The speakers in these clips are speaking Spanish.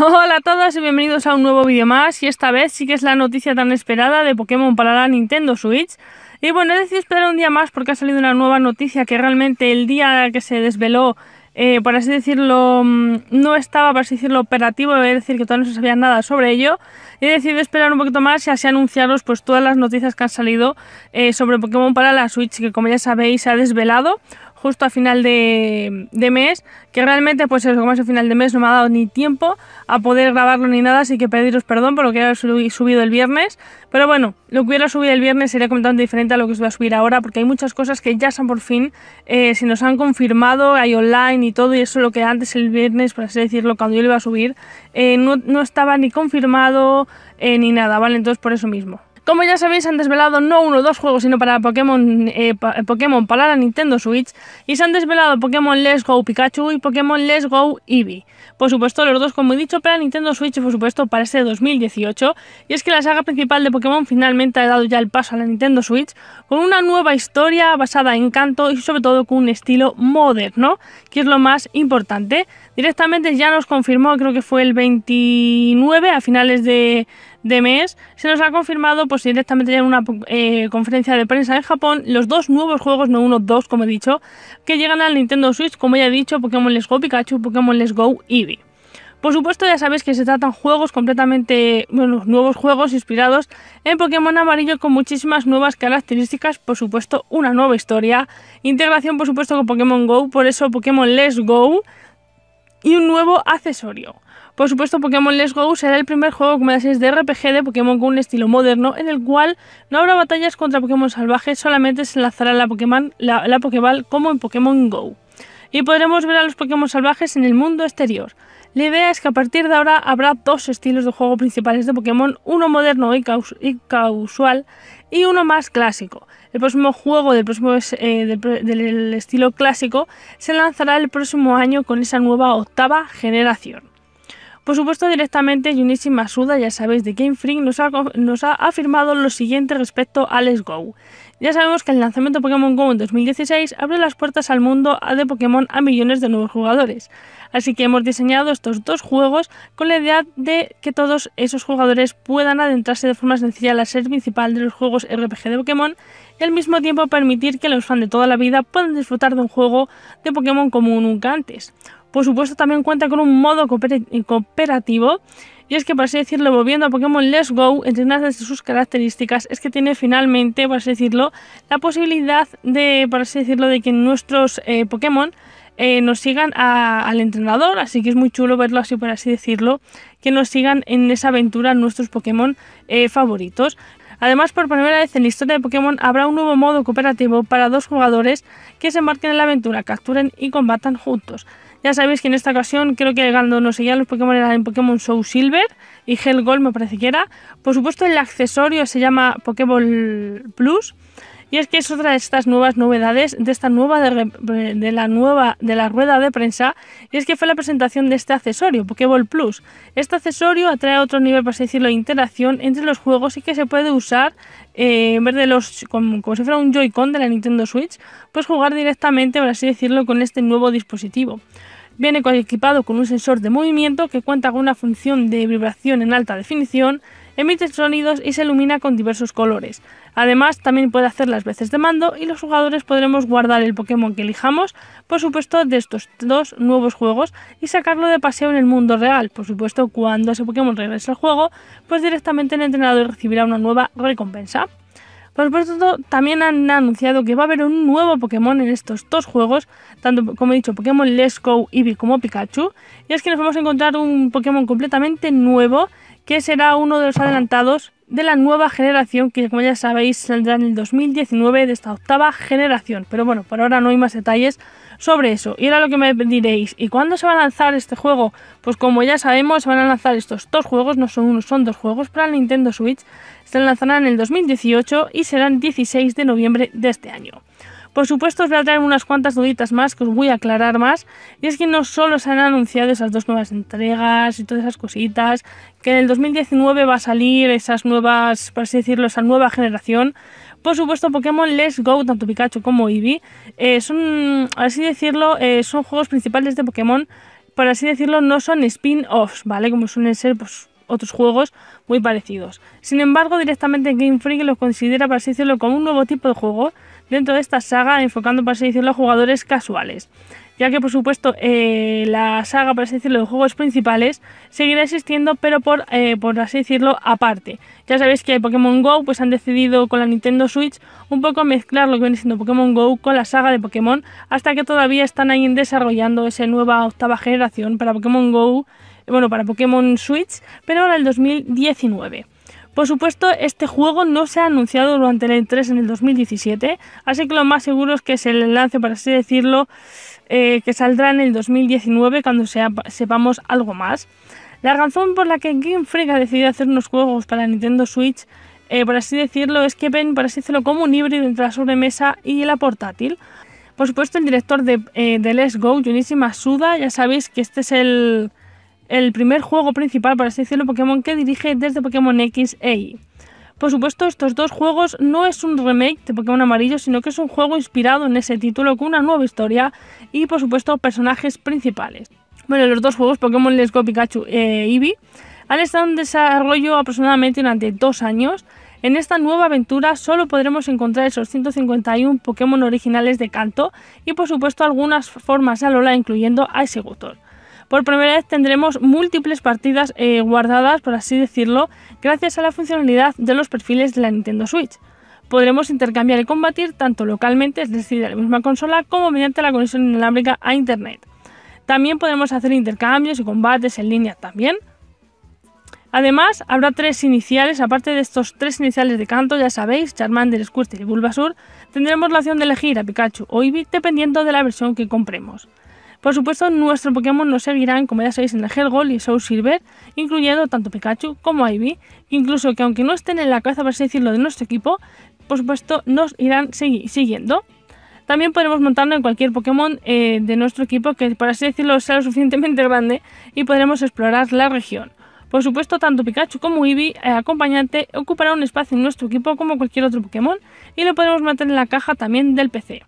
Hola a todos y bienvenidos a un nuevo vídeo más y esta vez sí que es la noticia tan esperada de Pokémon para la Nintendo Switch y bueno, he decidido esperar un día más porque ha salido una nueva noticia que realmente el día que se desveló eh, por así decirlo, mm, no estaba, por así decirlo, operativo, es decir, que todavía no se sabía nada sobre ello. he decidido esperar un poquito más y así anunciaros pues, todas las noticias que han salido eh, sobre Pokémon para la Switch, que como ya sabéis se ha desvelado justo a final de, mes, que realmente, pues como es el final de mes, no me ha dado ni tiempo a poder grabarlo ni nada, así que pediros perdón por lo que he subido el viernes. Pero bueno, lo que hubiera subido el viernes sería completamente diferente a lo que os voy a subir ahora, porque hay muchas cosas que ya se por fin, eh, se nos han confirmado, hay online y todo, y eso lo que antes el viernes, por así decirlo, cuando yo lo iba a subir, eh, no, no, estaba ni confirmado eh, ni nada, ¿vale? Entonces por eso mismo. Como ya sabéis, han desvelado no uno o dos juegos, sino para eh, eh, Pokémon, para la Nintendo Switch. Y se han desvelado Pokémon Let's Go Pikachu y Pokémon Let's Go Eevee. Por supuesto, los dos, como he dicho, para Nintendo Switch y por supuesto para este 2018. Y es que la saga principal de Pokémon finalmente ha dado ya el paso a la Nintendo Switch con una nueva historia basada en canto y sobre todo con un estilo moderno, que es lo más importante. Directamente ya nos confirmó, creo que fue el 29, a finales de de mes, se nos ha confirmado pues directamente ya en una eh, conferencia de prensa en Japón los dos nuevos juegos, no uno, dos como he dicho, que llegan al Nintendo Switch, como ya he dicho, Pokémon Let's Go Pikachu, Pokémon Let's Go Eevee. Por supuesto ya sabéis que se tratan juegos completamente, bueno, nuevos juegos inspirados en Pokémon amarillo con muchísimas nuevas características, por supuesto una nueva historia, integración por supuesto con Pokémon Go, por eso Pokémon Let's Go y un nuevo accesorio. Por supuesto, Pokémon Let's Go será el primer juego como la de RPG de Pokémon con un estilo moderno, en el cual no habrá batallas contra Pokémon salvajes, solamente se lanzará la, Pokéball como en Pokémon Go. Y podremos ver a los Pokémon salvajes en el mundo exterior. La idea es que a partir de ahora habrá dos estilos de juego principales de Pokémon, uno moderno y, y casual y uno más clásico. El próximo juego eh, del estilo clásico se lanzará el próximo año con esa nueva octava generación. Por supuesto, directamente Junichi Masuda, ya sabéis, de Game Freak, nos ha, afirmado lo siguiente respecto a Let's Go. Ya sabemos que el lanzamiento de Pokémon GO en 2016 abre las puertas al mundo de Pokémon a millones de nuevos jugadores. Así que hemos diseñado estos dos juegos con la idea de que todos esos jugadores puedan adentrarse de forma sencilla a la serie principal de los juegos RPG de Pokémon y al mismo tiempo permitir que los fans de toda la vida puedan disfrutar de un juego de Pokémon como nunca antes. Por supuesto, también cuenta con un modo cooperativo. Y es que, por así decirlo, volviendo a Pokémon Let's Go, entre unas de sus características es que tiene finalmente, por así decirlo, la posibilidad de, decirlo, de que nuestros eh, Pokémon eh, nos sigan al entrenador, así que es muy chulo verlo así, por así decirlo, que nos sigan en esa aventura nuestros Pokémon eh, favoritos. Además, por primera vez en la historia de Pokémon habrá un nuevo modo cooperativo para dos jugadores que se embarquen en la aventura, capturen y combatan juntos. Ya sabéis que en esta ocasión creo que llegando nos seguían los Pokémon eran en Pokémon Show Silver y Hell me parece que era. Por supuesto el accesorio se llama Pokémon Plus y es que es otra de estas nuevas novedades de esta nueva de, la nueva de la rueda de prensa y es que fue la presentación de este accesorio, Pokéball Plus. Este accesorio atrae a otro nivel, por así decirlo, de interacción entre los juegos y que se puede usar eh, en vez de los como si fuera un Joy-Con de la Nintendo Switch, pues jugar directamente, por así decirlo, con este nuevo dispositivo. Viene equipado con un sensor de movimiento que cuenta con una función de vibración en alta definición emite sonidos y se ilumina con diversos colores. Además, también puede hacer las veces de mando y los jugadores podremos guardar el Pokémon que elijamos, por supuesto, de estos dos nuevos juegos y sacarlo de paseo en el mundo real. Por supuesto, cuando ese Pokémon regrese al juego, pues directamente el entrenador recibirá una nueva recompensa. Por supuesto, también han anunciado que va a haber un nuevo Pokémon en estos dos juegos, tanto como he dicho, Pokémon Let's Go Eevee como Pikachu. Y es que nos vamos a encontrar un Pokémon completamente nuevo que será uno de los adelantados de la nueva generación que como ya sabéis saldrá en el 2019 de esta octava generación. Pero bueno, por ahora no hay más detalles sobre eso. Y ahora lo que me diréis, ¿y cuándo se va a lanzar este juego? Pues como ya sabemos, se van a lanzar estos dos juegos, no son uno, son dos juegos para Nintendo Switch. Se lanzarán en el 2018 y serán 16 de noviembre de este año. Por supuesto, os voy a traer unas cuantas duditas más que os voy a aclarar más. Y es que no solo se han anunciado esas dos nuevas entregas y todas esas cositas, que en el 2019 va a salir esas nuevas, por así decirlo, esa nueva generación. Por supuesto, Pokémon Let's Go, tanto Pikachu como Eevee, eh, son, así decirlo, eh, son juegos principales de Pokémon. Por así decirlo, no son spin-offs, ¿vale? Como suelen ser, pues, otros juegos muy parecidos. Sin embargo, directamente Game Freak los considera, por así decirlo, como un nuevo tipo de juego dentro de esta saga, enfocando, por así decirlo, a jugadores casuales. Ya que, por supuesto, eh, la saga, por así decirlo, de juegos principales seguirá existiendo, pero eh, por, así decirlo, aparte. Ya sabéis que Pokémon Go pues, han decidido con la Nintendo Switch un poco mezclar lo que viene siendo Pokémon Go con la saga de Pokémon, hasta que todavía están ahí desarrollando esa nueva octava generación para Pokémon Go, bueno, para Pokémon Switch, pero ahora el 2019. Por supuesto, este juego no se ha anunciado durante el E3 en el 2017, así que lo más seguro es que es el lance, por así decirlo, eh, que saldrá en el 2019 cuando sepamos algo más. La razón por la que Game Freak ha decidido hacer unos juegos para Nintendo Switch, eh, por así decirlo, es que ven, por así decirlo, como un híbrido entre la sobremesa y la portátil. Por supuesto, el director de, eh, de Let's Go, Junichi Masuda, ya sabéis que este es el, el primer juego principal, para este decirlo, Pokémon que dirige desde Pokémon X e Y. Por supuesto, estos dos juegos no es un remake de Pokémon Amarillo, sino que es un juego inspirado en ese título con una nueva historia y, por supuesto, personajes principales. Bueno, los dos juegos, Pokémon Let's Go Pikachu e han estado en desarrollo aproximadamente durante dos años. En esta nueva aventura solo podremos encontrar esos 151 Pokémon originales de canto y por supuesto algunas formas a Alola incluyendo a Exegutor. Por primera vez tendremos múltiples partidas eh, guardadas, por así decirlo, gracias a la funcionalidad de los perfiles de la Nintendo Switch. Podremos intercambiar y combatir tanto localmente, es decir, de la misma consola, como mediante la conexión inalámbrica a Internet. También podremos hacer intercambios y combates en línea también. Además, habrá tres iniciales, aparte de estos tres iniciales de canto, ya sabéis, Charmander, Squirtle y Bulbasur, tendremos la opción de elegir a Pikachu o Eevee dependiendo de la versión que compremos. Por supuesto, nuestro Pokémon nos seguirán, como ya sabéis, en el Gold y Soul Silver, incluyendo tanto Pikachu como Ivy, incluso que aunque no estén en la cabeza, por así decirlo, de nuestro equipo, por supuesto, nos irán siguiendo. También podremos montarlo en cualquier Pokémon eh, de nuestro equipo que, por así decirlo, sea lo suficientemente grande y podremos explorar la región. Por supuesto, tanto Pikachu como Eevee, eh, acompañante, ocupará un espacio en nuestro equipo como cualquier otro Pokémon y lo podremos meter en la caja también del PC.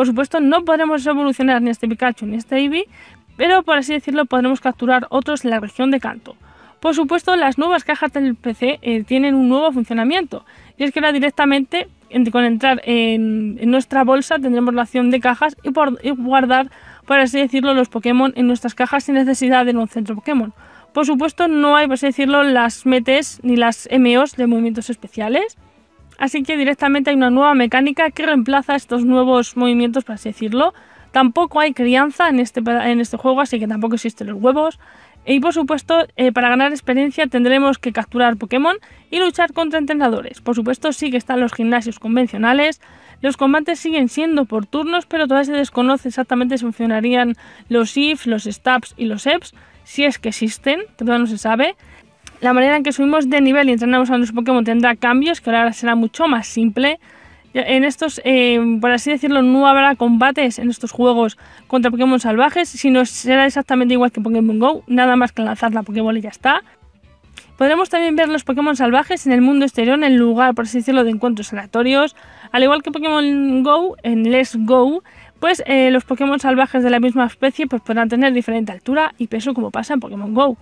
Por supuesto, no podremos evolucionar ni este Pikachu ni este Eevee, pero por así decirlo, podremos capturar otros en la región de Canto. Por supuesto, las nuevas cajas del PC eh, tienen un nuevo funcionamiento, y es que ahora directamente con entrar en, nuestra bolsa tendremos la opción de cajas y, por, y, guardar, por así decirlo, los Pokémon en nuestras cajas sin necesidad de un centro Pokémon. Por supuesto, no hay, por así decirlo, las metes ni las MOs de movimientos especiales así que directamente hay una nueva mecánica que reemplaza estos nuevos movimientos, por así decirlo. Tampoco hay crianza en este, en este juego, así que tampoco existen los huevos. Y por supuesto, eh, para ganar experiencia tendremos que capturar Pokémon y luchar contra entrenadores. Por supuesto, sí que están los gimnasios convencionales. Los combates siguen siendo por turnos, pero todavía se desconoce exactamente si funcionarían los ifs, los STABs y los EPS, si es que existen, todavía no se sabe la manera en que subimos de nivel y entrenamos a nuestros Pokémon tendrá cambios, que ahora será mucho más simple. En estos, eh, por así decirlo, no habrá combates en estos juegos contra Pokémon salvajes, sino será exactamente igual que Pokémon Go, nada más que lanzar la Pokémon y ya está. Podremos también ver los Pokémon salvajes en el mundo exterior en el lugar, por así decirlo, de encuentros aleatorios. Al igual que Pokémon Go, en Let's Go, pues eh, los Pokémon salvajes de la misma especie pues, podrán tener diferente altura y peso como pasa en Pokémon Go.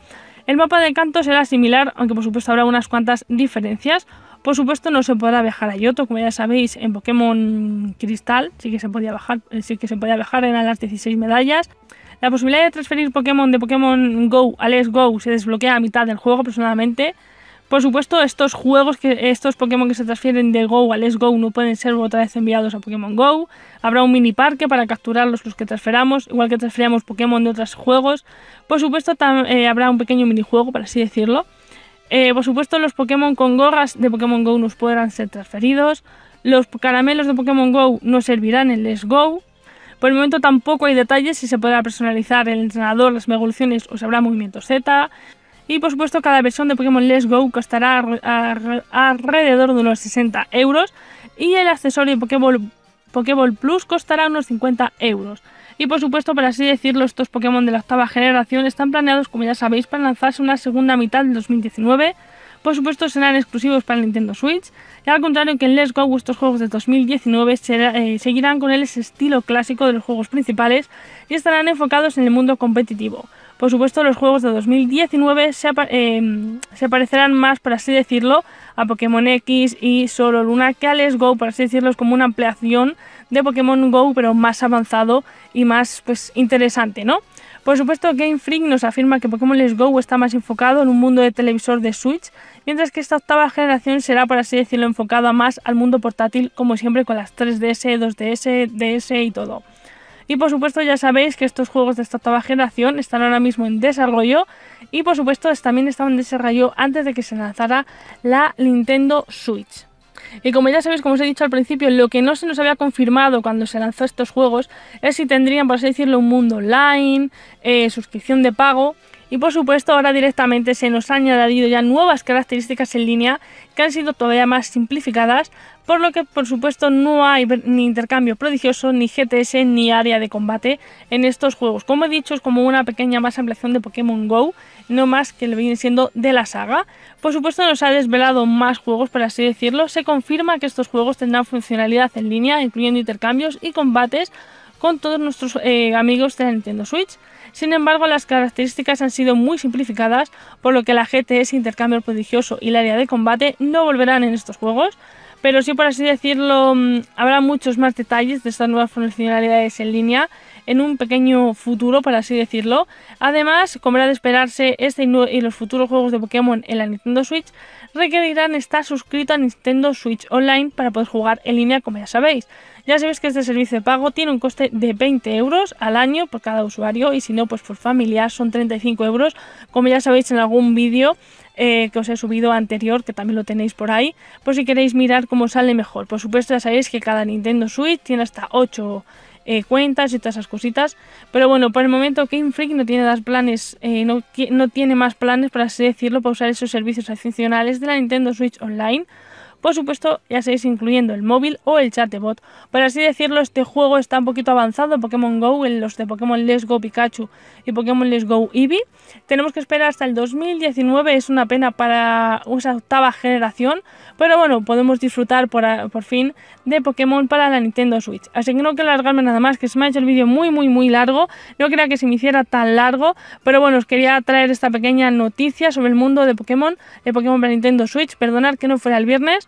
El mapa de canto será similar, aunque por supuesto habrá unas cuantas diferencias. Por supuesto no se podrá viajar a Yoto, como ya sabéis, en Pokémon Cristal sí que se podía viajar, eh, sí que se podía viajar, eran las 16 medallas. La posibilidad de transferir Pokémon de Pokémon Go a Let's Go se desbloquea a mitad del juego personalmente. Por supuesto, estos juegos, que, estos Pokémon que se transfieren de Go a Let's Go no pueden ser otra vez enviados a Pokémon Go. Habrá un mini parque para capturarlos los que transferamos, igual que transferíamos Pokémon de otros juegos. Por supuesto, eh, habrá un pequeño minijuego, por así decirlo. Eh, por supuesto, los Pokémon con gorras de Pokémon Go nos podrán ser transferidos. Los caramelos de Pokémon Go no servirán en Let's Go. Por el momento tampoco hay detalles si se podrá personalizar el entrenador, las evoluciones o si habrá movimiento Z. Y por supuesto cada versión de Pokémon Let's Go costará alrededor de unos 60 euros y el accesorio Pokémon Pokéball, Plus costará unos 50 euros. Y por supuesto, para así decirlo, estos Pokémon de la octava generación están planeados, como ya sabéis, para lanzarse en la segunda mitad del 2019. Por supuesto, serán exclusivos para Nintendo Switch. Y al contrario que en Let's Go, estos juegos de 2019 eh, seguirán con el estilo clásico de los juegos principales y estarán enfocados en el mundo competitivo. Por supuesto, los juegos de 2019 se, em, parecerán más, por así decirlo, a Pokémon X y Solo Luna que a Let's Go, por así decirlo, es como una ampliación de Pokémon Go, pero más avanzado y más pues, interesante, ¿no? Por supuesto, Game Freak nos afirma que Pokémon Let's Go está más enfocado en un mundo de televisor de Switch, mientras que esta octava generación será, por así decirlo, enfocada más al mundo portátil, como siempre con las 3DS, 2DS, DS y todo. Y por supuesto ya sabéis que estos juegos de esta octava generación están ahora mismo en desarrollo y por supuesto también estaban en desarrollo antes de que se lanzara la Nintendo Switch. Y como ya sabéis, como os he dicho al principio, lo que no se nos había confirmado cuando se lanzó estos juegos es si tendrían, por así decirlo, un mundo online, eh, suscripción de pago. Y por supuesto, ahora directamente se nos han añadido ya nuevas características en línea que han sido todavía más simplificadas por lo que por supuesto no hay ni intercambio prodigioso, ni GTS, ni área de combate en estos juegos. Como he dicho, es como una pequeña más ampliación de Pokémon GO, no más que lo viene siendo de la saga. Por supuesto nos ha desvelado más juegos, por así decirlo. Se confirma que estos juegos tendrán funcionalidad en línea, incluyendo intercambios y combates con todos nuestros eh, amigos de la Nintendo Switch. Sin embargo, las características han sido muy simplificadas, por lo que la GTS, intercambio prodigioso y el área de combate no volverán en estos juegos pero sí, por así decirlo, mm, habrá muchos más detalles de estas nuevas funcionalidades en línea en un pequeño futuro, por así decirlo. Además, como era de esperarse, este y los futuros juegos de Pokémon en la Nintendo Switch requerirán estar suscrito a Nintendo Switch Online para poder jugar en línea, como ya sabéis. Ya sabéis que este servicio de pago tiene un coste de 20 euros al año por cada usuario y si no, pues por familiar son 35 euros, como ya sabéis en algún vídeo eh, que os he subido anterior, que también lo tenéis por ahí, por si queréis mirar cómo sale mejor. Por supuesto ya sabéis que cada Nintendo Switch tiene hasta 8 eh, cuentas y todas esas cositas, pero bueno, por el momento Game Freak no tiene, más planes, eh, no, tiene más planes, por así decirlo, para usar esos servicios adicionales de la Nintendo Switch Online, por supuesto, ya seáis incluyendo el móvil o el chatbot. Por así decirlo, este juego está un poquito avanzado Pokémon Go, los de Pokémon Let's Go Pikachu y Pokémon Let's Go Eevee. Tenemos que esperar hasta el 2019, es una pena para esa octava generación, pero bueno, podemos disfrutar por, fin de Pokémon para la Nintendo Switch. Así que no quiero alargarme nada más, que se me ha hecho el vídeo muy, muy, muy largo. No quería que se me hiciera tan largo, pero bueno, os quería traer esta pequeña noticia sobre el mundo de Pokémon, de Pokémon para Nintendo Switch. Perdonad que no fuera el viernes,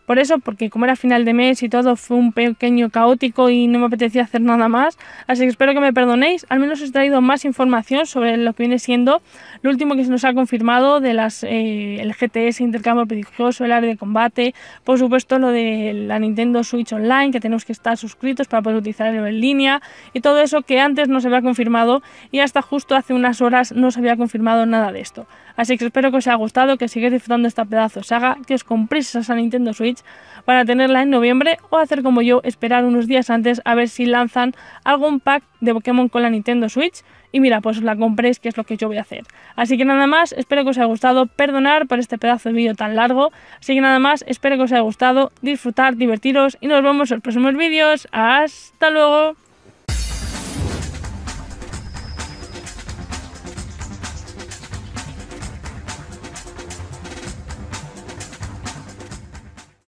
por eso, porque como era final de mes y todo, fue un pequeño caótico y no me apetecía hacer nada más. Así que espero que me perdonéis. Al menos os he traído más información sobre lo que viene siendo lo último que se nos ha confirmado de las eh, el GTS, intercambio prodigioso, el área de combate. Por supuesto, lo de la Nintendo Switch Online, que tenemos que estar suscritos para poder utilizarlo en línea. Y todo eso que antes no se había confirmado y hasta justo hace unas horas no se había confirmado nada de esto. Así que espero que os haya gustado, que sigáis disfrutando esta pedazo de saga, que os compréis esa Nintendo Switch para tenerla en noviembre o hacer como yo, esperar unos días antes a ver si lanzan algún pack de Pokémon con la Nintendo Switch. Y mira, pues la compréis, que es lo que yo voy a hacer. Así que nada más, espero que os haya gustado, perdonar por este pedazo de vídeo tan largo. Así que nada más, espero que os haya gustado, disfrutar, divertiros y nos vemos en los próximos vídeos. ¡Hasta luego!